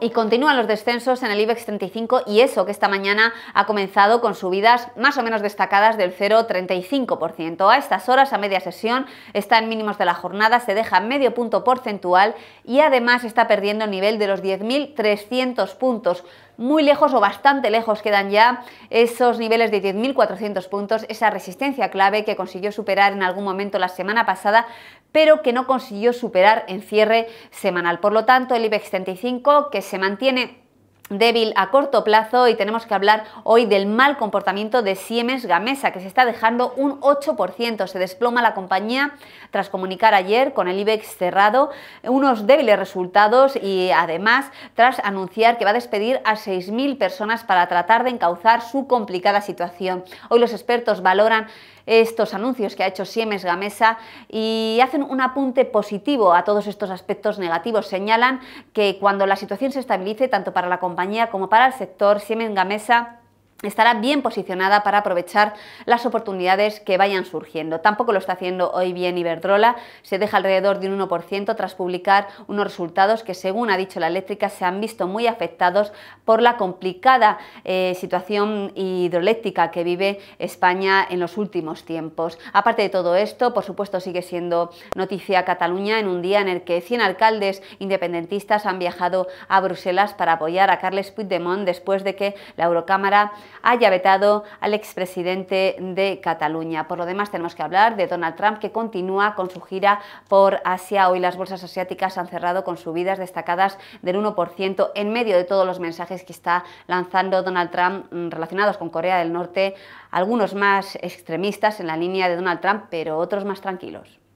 Y continúan los descensos en el IBEX 35 y eso que esta mañana ha comenzado con subidas más o menos destacadas del 0,35%. A estas horas, a media sesión, está en mínimos de la jornada, se deja medio punto porcentual y además está perdiendo el nivel de los 10.300 puntos muy lejos o bastante lejos quedan ya esos niveles de 10.400 puntos, esa resistencia clave que consiguió superar en algún momento la semana pasada, pero que no consiguió superar en cierre semanal. Por lo tanto, el IBEX 35, que se mantiene débil a corto plazo y tenemos que hablar hoy del mal comportamiento de Siemens Gamesa, que se está dejando un 8%. Se desploma la compañía tras comunicar ayer con el IBEX cerrado unos débiles resultados y además tras anunciar que va a despedir a 6.000 personas para tratar de encauzar su complicada situación. Hoy los expertos valoran estos anuncios que ha hecho Siemens Gamesa y hacen un apunte positivo a todos estos aspectos negativos. Señalan que cuando la situación se estabilice, tanto para la compañía como para el sector Siemens Gamesa estará bien posicionada para aprovechar las oportunidades que vayan surgiendo. Tampoco lo está haciendo hoy bien Iberdrola, se deja alrededor de un 1% tras publicar unos resultados que, según ha dicho la eléctrica, se han visto muy afectados por la complicada eh, situación hidroeléctrica que vive España en los últimos tiempos. Aparte de todo esto, por supuesto, sigue siendo noticia Cataluña en un día en el que 100 alcaldes independentistas han viajado a Bruselas para apoyar a Carles Puigdemont después de que la Eurocámara haya vetado al expresidente de Cataluña. Por lo demás, tenemos que hablar de Donald Trump, que continúa con su gira por Asia. Hoy las bolsas asiáticas han cerrado con subidas destacadas del 1% en medio de todos los mensajes que está lanzando Donald Trump mm, relacionados con Corea del Norte, algunos más extremistas en la línea de Donald Trump, pero otros más tranquilos.